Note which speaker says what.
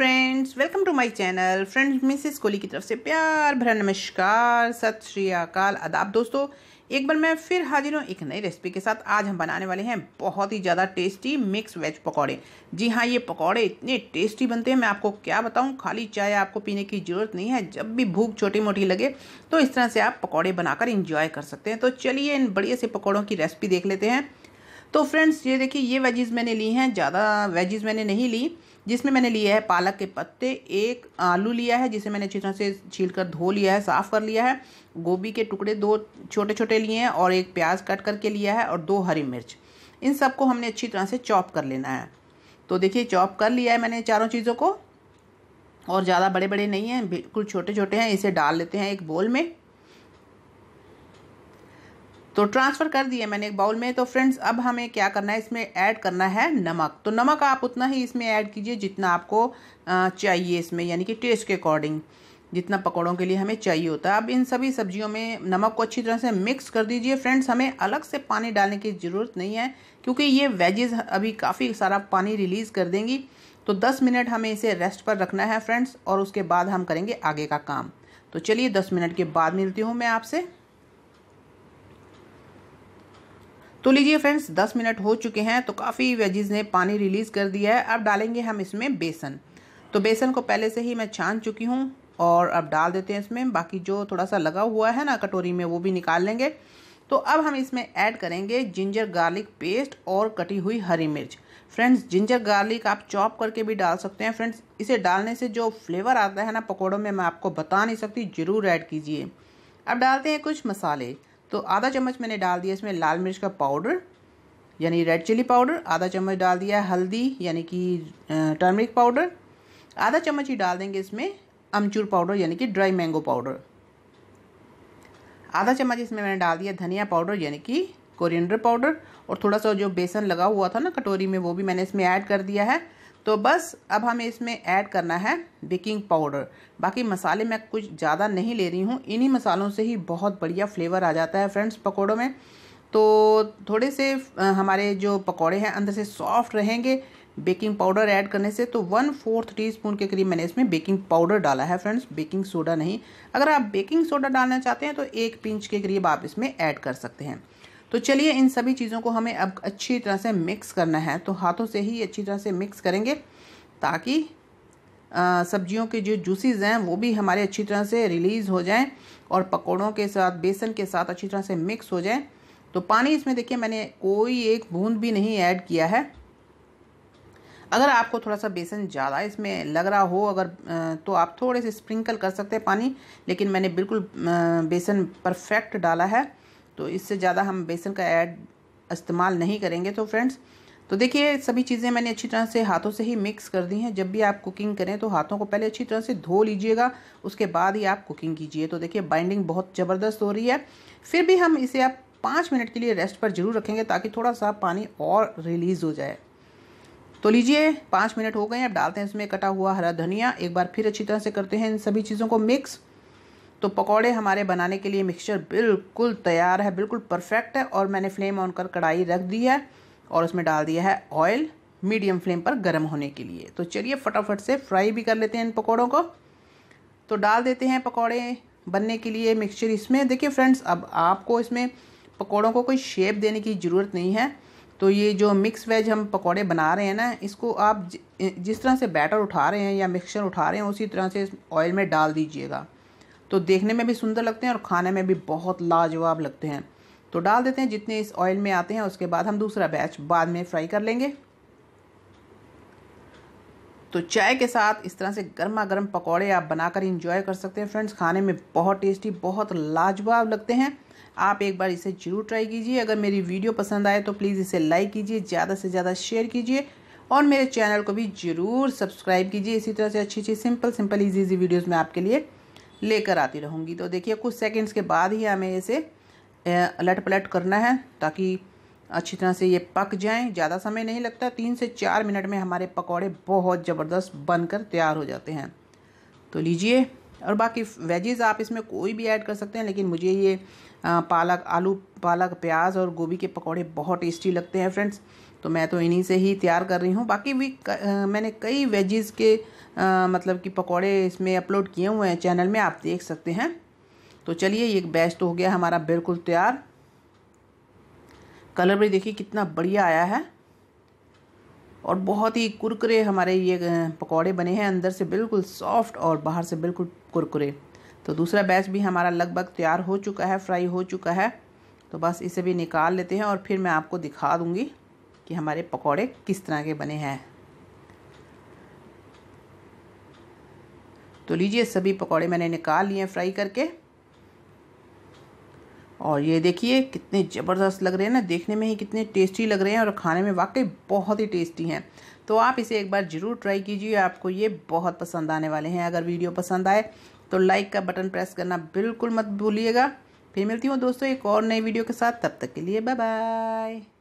Speaker 1: friends welcome to my channel friends Mrs Kohli की तरफ से प्यार भरा नमस्कार सत श्री अकाल अदाब दोस्तों एक बार मैं फिर हाजिर हूँ एक नई रेसिपी के साथ आज हम बनाने वाले हैं बहुत ही ज़्यादा टेस्टी मिक्स वेज पकौड़े जी हाँ ये पकौड़े इतने टेस्टी बनते हैं मैं आपको क्या बताऊँ खाली चाय आपको पीने की ज़रूरत नहीं है जब भी भूख छोटी मोटी लगे तो इस तरह से आप पकौड़े बनाकर इंजॉय कर सकते हैं तो चलिए इन बढ़िया से पकौड़ों की रेसिपी देख लेते हैं तो फ्रेंड्स ये देखिए ये वेजेज मैंने ली हैं ज़्यादा वेजेज मैंने नहीं ली जिसमें मैंने लिए है पालक के पत्ते एक आलू लिया है जिसे मैंने अच्छी तरह से छील कर धो लिया है साफ़ कर लिया है गोभी के टुकड़े दो छोटे छोटे लिए हैं और एक प्याज कट करके लिया है और दो हरी मिर्च इन सबको हमने अच्छी तरह से चॉप कर लेना है तो देखिए चॉप कर लिया है मैंने चारों चीज़ों को और ज़्यादा बड़े बड़े नहीं हैं बिल्कुल छोटे छोटे हैं इसे डाल लेते हैं एक बोल में तो ट्रांसफ़र कर दिए मैंने एक बाउल में तो फ्रेंड्स अब हमें क्या करना है इसमें ऐड करना है नमक तो नमक आप उतना ही इसमें ऐड कीजिए जितना आपको चाहिए इसमें यानी कि टेस्ट के अकॉर्डिंग जितना पकौड़ों के लिए हमें चाहिए होता है अब इन सभी सब्जियों में नमक को अच्छी तरह से मिक्स कर दीजिए फ्रेंड्स हमें अलग से पानी डालने की ज़रूरत नहीं है क्योंकि ये वेजेज अभी काफ़ी सारा पानी रिलीज़ कर देंगी तो 10 मिनट हमें इसे रेस्ट पर रखना है फ्रेंड्स और उसके बाद हम करेंगे आगे का काम तो चलिए 10 मिनट के बाद मिलती हूँ मैं आपसे तो लीजिए फ्रेंड्स 10 मिनट हो चुके हैं तो काफ़ी वेजीज ने पानी रिलीज़ कर दिया है अब डालेंगे हम इसमें बेसन तो बेसन को पहले से ही मैं छान चुकी हूँ और अब डाल देते हैं इसमें बाकी जो थोड़ा सा लगा हुआ है ना कटोरी में वो भी निकाल लेंगे तो अब हम इसमें ऐड करेंगे जिंजर गार्लिक पेस्ट और कटी हुई हरी मिर्च फ्रेंड्स जिंजर गार्लिक आप चॉप करके भी डाल सकते हैं फ्रेंड्स इसे डालने से जो फ्लेवर आता है ना पकौड़ों में मैं आपको बता नहीं सकती ज़रूर ऐड कीजिए अब डालते हैं कुछ मसाले तो आधा चम्मच मैंने डाल दिया इसमें लाल मिर्च का पाउडर यानी रेड चिली पाउडर आधा चम्मच डाल दिया हल्दी यानी कि टर्मरिक पाउडर आधा चम्मच ही डाल देंगे इसमें अमचूर पाउडर यानी कि ड्राई मैंगो पाउडर आधा चम्मच इसमें मैंने डाल दिया धनिया पाउडर यानी कि कोरिएंडर पाउडर और थोड़ा सा जो बेसन लगा हुआ था ना कटोरी में वो भी मैंने इसमें ऐड कर दिया है तो बस अब हमें इसमें ऐड करना है बेकिंग पाउडर बाकी मसाले मैं कुछ ज़्यादा नहीं ले रही हूँ इन्हीं मसालों से ही बहुत बढ़िया फ्लेवर आ जाता है फ्रेंड्स पकौड़ों में तो थोड़े से हमारे जो पकौड़े हैं अंदर से सॉफ्ट रहेंगे बेकिंग पाउडर ऐड करने से तो वन फोर्थ टी स्पून के करीब मैंने इसमें बेकिंग पाउडर डाला है फ्रेंड्स बेकिंग सोडा नहीं अगर आप बेकिंग सोडा डालना चाहते हैं तो एक पिंच के करीब आप इसमें ऐड कर सकते हैं तो चलिए इन सभी चीज़ों को हमें अब अच्छी तरह से मिक्स करना है तो हाथों से ही अच्छी तरह से मिक्स करेंगे ताकि सब्जियों के जो जूसीज हैं वो भी हमारे अच्छी तरह से रिलीज़ हो जाएं और पकौड़ों के साथ बेसन के साथ अच्छी तरह से मिक्स हो जाएं तो पानी इसमें देखिए मैंने कोई एक बूंद भी नहीं ऐड किया है अगर आपको थोड़ा सा बेसन ज़्यादा इसमें लग रहा हो अगर तो आप थोड़े से स्प्रिंकल कर सकते हैं पानी लेकिन मैंने बिल्कुल बेसन परफेक्ट डाला है तो इससे ज़्यादा हम बेसन का ऐड इस्तेमाल नहीं करेंगे तो फ्रेंड्स तो देखिए सभी चीज़ें मैंने अच्छी तरह से हाथों से ही मिक्स कर दी हैं जब भी आप कुकिंग करें तो हाथों को पहले अच्छी तरह से धो लीजिएगा उसके बाद ही आप कुकिंग कीजिए तो देखिए बाइंडिंग बहुत ज़बरदस्त हो रही है फिर भी हम इसे आप पाँच मिनट के लिए रेस्ट पर ज़रूर रखेंगे ताकि थोड़ा सा पानी और रिलीज़ हो जाए तो लीजिए पाँच मिनट हो गए अब डालते हैं इसमें कटा हुआ हरा धनिया एक बार फिर अच्छी तरह से करते हैं इन सभी चीज़ों को मिक्स तो पकोड़े हमारे बनाने के लिए मिक्सचर बिल्कुल तैयार है बिल्कुल परफेक्ट है और मैंने फ्लेम ऑन कर कढ़ाई रख दी है और उसमें डाल दिया है ऑयल मीडियम फ्लेम पर गर्म होने के लिए तो चलिए फटाफट से फ्राई भी कर लेते हैं इन पकौड़ों को तो डाल देते हैं पकौड़े बनने के लिए मिक्सचर इसमें देखिए फ्रेंड्स अब आपको इसमें पकौड़ों को कोई शेप देने की ज़रूरत नहीं है तो ये जो मिक्स वेज हम पकौड़े बना रहे हैं ना इसको आप जिस तरह से बैटर उठा रहे हैं या मिक्सचर उठा रहे हैं उसी तरह से ऑयल में डाल दीजिएगा तो देखने में भी सुंदर लगते हैं और खाने में भी बहुत लाजवाब लगते हैं तो डाल देते हैं जितने इस ऑयल में आते हैं उसके बाद हम दूसरा बैच बाद में फ्राई कर लेंगे तो चाय के साथ इस तरह से गर्मा गर्म पकौड़े आप बनाकर इंजॉय कर सकते हैं फ्रेंड्स खाने में बहुत टेस्टी बहुत लाजवाब लगते हैं आप एक बार इसे जरूर ट्राई कीजिए अगर मेरी वीडियो पसंद आए तो प्लीज़ इसे लाइक कीजिए ज़्यादा से ज़्यादा शेयर कीजिए और मेरे चैनल को भी ज़रूर सब्सक्राइब कीजिए इसी तरह से अच्छी अच्छी simple simple easy easy videos मैं आपके लिए लेकर आती रहूँगी तो देखिए कुछ सेकेंड्स के बाद ही हमें इसे अलट पलट करना है ताकि अच्छी तरह से ये पक जाएं ज़्यादा समय नहीं लगता तीन से चार मिनट में हमारे पकौड़े बहुत ज़बरदस्त बनकर तैयार हो जाते हैं तो लीजिए और बाकी वेजेस आप इसमें कोई भी ऐड कर सकते हैं लेकिन मुझे ये पालक आलू पालक प्याज और गोभी के पकौड़े बहुत टेस्टी लगते हैं फ्रेंड्स तो मैं तो इन्हीं से ही तैयार कर रही हूँ बाकी भी क, आ, मैंने कई वेजीज़ के आ, मतलब कि पकौड़े इसमें अपलोड किए हुए हैं चैनल में आप देख सकते हैं तो चलिए ये तो हो गया हमारा बिल्कुल तैयार कलर भी देखिए कितना बढ़िया आया है और बहुत ही कुरकुरे हमारे ये पकौड़े बने हैं अंदर से बिल्कुल सॉफ्ट और बाहर से बिल्कुल कुरकुरे तो दूसरा बैच भी हमारा लगभग तैयार हो चुका है फ्राई हो चुका है तो बस इसे भी निकाल लेते हैं और फिर मैं आपको दिखा दूँगी कि हमारे पकौड़े किस तरह के बने हैं तो लीजिए सभी पकौड़े मैंने निकाल लिए फ्राई करके और ये देखिए कितने ज़बरदस्त लग रहे हैं ना देखने में ही कितने टेस्टी लग रहे हैं और खाने में वाकई बहुत ही टेस्टी हैं तो आप इसे एक बार ज़रूर ट्राई कीजिए आपको ये बहुत पसंद आने वाले हैं अगर वीडियो पसंद आए तो लाइक का बटन प्रेस करना बिल्कुल मत भूलिएगा फिर मिलती हूँ दोस्तों एक और नई वीडियो के साथ तब तक के लिए बाय बाय